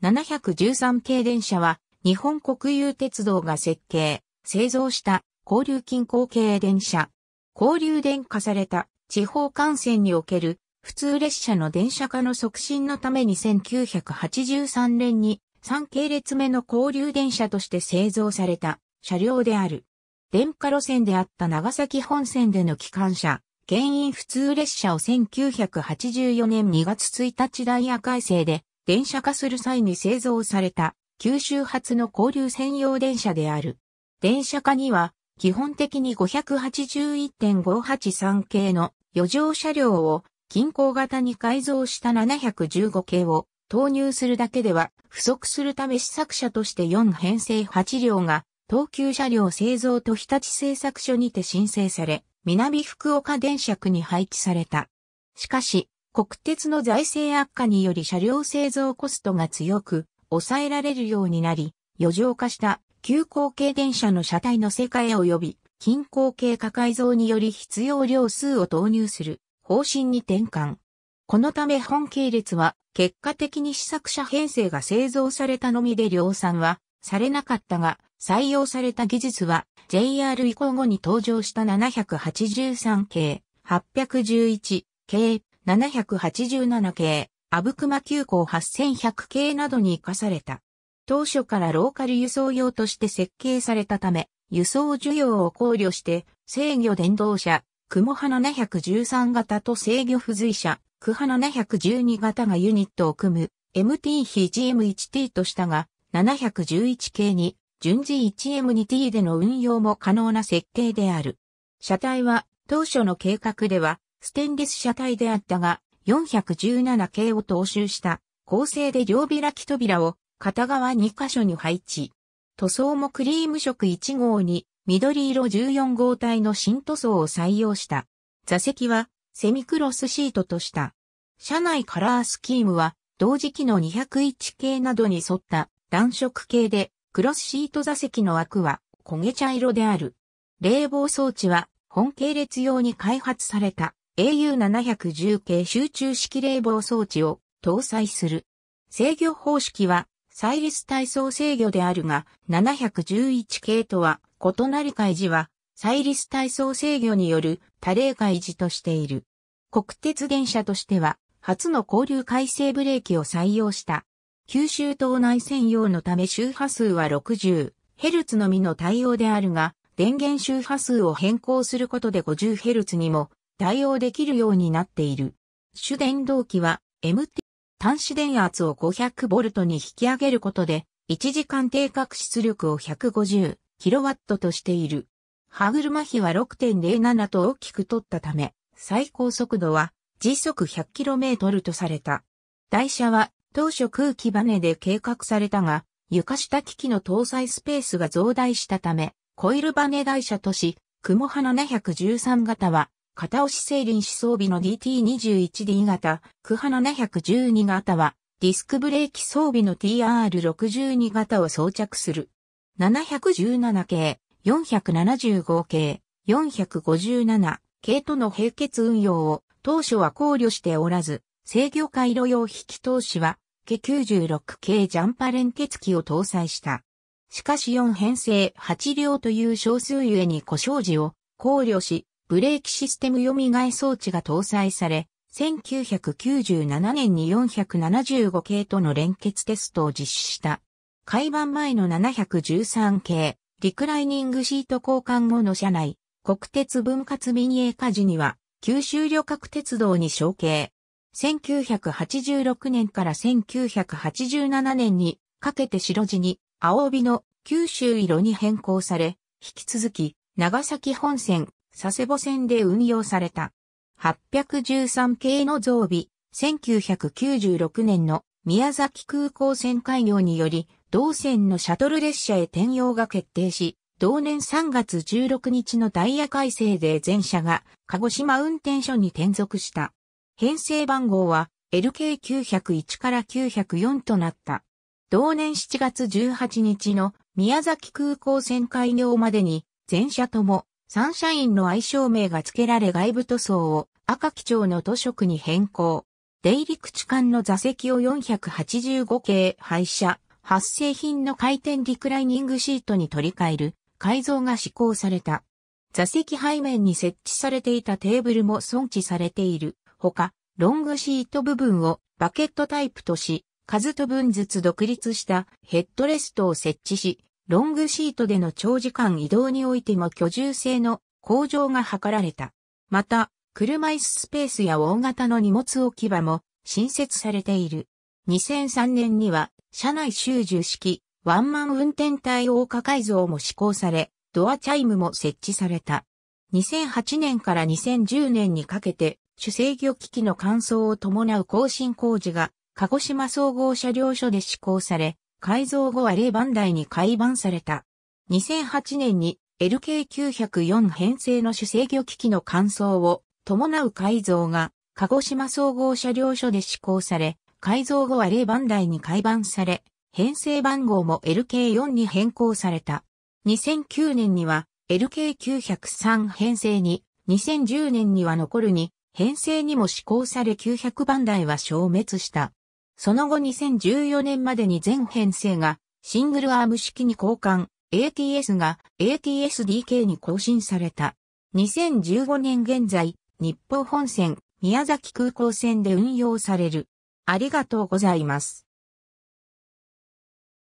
713系電車は日本国有鉄道が設計、製造した交流近郊系電車。交流電化された地方幹線における普通列車の電車化の促進のために1983年に3系列目の交流電車として製造された車両である。電化路線であった長崎本線での機関車、原因普通列車を1984年2月1日ダイヤ改正で電車化する際に製造された九州発の交流専用電車である。電車化には基本的に581.583系の余剰車両を均衡型に改造した715系を投入するだけでは不足するため試作車として4編成8両が東急車両製造と日立製作所にて申請され、南福岡電車区に配置された。しかし、国鉄の財政悪化により車両製造コストが強く、抑えられるようになり、余剰化した急行系電車の車体の世界及び、均衡系化改造により必要量数を投入する方針に転換。このため本系列は結果的に試作車編成が製造されたのみで量産はされなかったが採用された技術は JR 移行後に登場した783系、811系、787系、阿武隈急行8100系などに生かされた。当初からローカル輸送用として設計されたため、輸送需要を考慮して、制御電動車、雲派713型と制御付随車、ク派712型がユニットを組む、MT h GM1T としたが、711系に、順次 1M2T での運用も可能な設計である。車体は、当初の計画では、ステンレス車体であったが、417系を踏襲した構成で両開き扉を片側2箇所に配置。塗装もクリーム色1号に緑色14号体の新塗装を採用した。座席はセミクロスシートとした。車内カラースキームは同時期の201系などに沿った暖色系でクロスシート座席の枠は焦げ茶色である。冷房装置は本系列用に開発された AU710 系集中式冷房装置を搭載する。制御方式は、サイリス体操制御であるが、711系とは異なり開示は、サイリス体操制御による多例開示としている。国鉄電車としては、初の交流改正ブレーキを採用した。九州島内専用のため周波数は 60Hz のみの対応であるが、電源周波数を変更することで 50Hz にも対応できるようになっている。主電動機は MT 端子電圧を 500V に引き上げることで、1時間定格出力を 150kW としている。歯車比は6.07と大きく取ったため、最高速度は時速 100km とされた。台車は当初空気バネで計画されたが、床下機器の搭載スペースが増大したため、コイルバネ台車とし、雲花713型は片押し整輪子装備の DT21D 型、クハ712型は、ディスクブレーキ装備の TR62 型を装着する。717系、475系、457系との並結運用を当初は考慮しておらず、制御回路用引き投資は、k 96系ジャンパ連結機を搭載した。しかし4編成8両という少数ゆえに故障時を考慮し、ブレーキシステム読み替え装置が搭載され、1997年に475系との連結テストを実施した。改版前の713系、リクライニングシート交換後の車内、国鉄分割民営化時には、九州旅客鉄道に承継。1986年から1987年にかけて白地に青帯の九州色に変更され、引き続き長崎本線、佐世保線で運用された。813系の増備、1996年の宮崎空港線開業により、同線のシャトル列車へ転用が決定し、同年3月16日のダイヤ改正で全車が鹿児島運転所に転属した。編成番号は LK901 から904となった。同年7月18日の宮崎空港線開業までに全車ともサンシャインの愛称名が付けられ外部塗装を赤基調の塗色に変更。出入り口間の座席を485系廃車、発生品の回転リクライニングシートに取り替える改造が施行された。座席背面に設置されていたテーブルも損置されている。ほか、ロングシート部分をバケットタイプとし、数と分ずつ独立したヘッドレストを設置し、ロングシートでの長時間移動においても居住性の向上が図られた。また、車椅子スペースや大型の荷物置き場も新設されている。2003年には、車内集中式、ワンマン運転対応化改造も施行され、ドアチャイムも設置された。2008年から2010年にかけて、主制御機器の乾燥を伴う更新工事が、鹿児島総合車両所で施行され、改造後は例番台に改版された。2008年に LK904 編成の主制御機器の換装を伴う改造が鹿児島総合車両所で施行され、改造後は例番台に改版され、編成番号も LK4 に変更された。2009年には LK903 編成に、2010年には残るに、編成にも施行され900番台は消滅した。その後2014年までに全編成がシングルアーム式に交換、ATS が ATSDK に更新された。2015年現在、日報本線、宮崎空港線で運用される。ありがとうございます。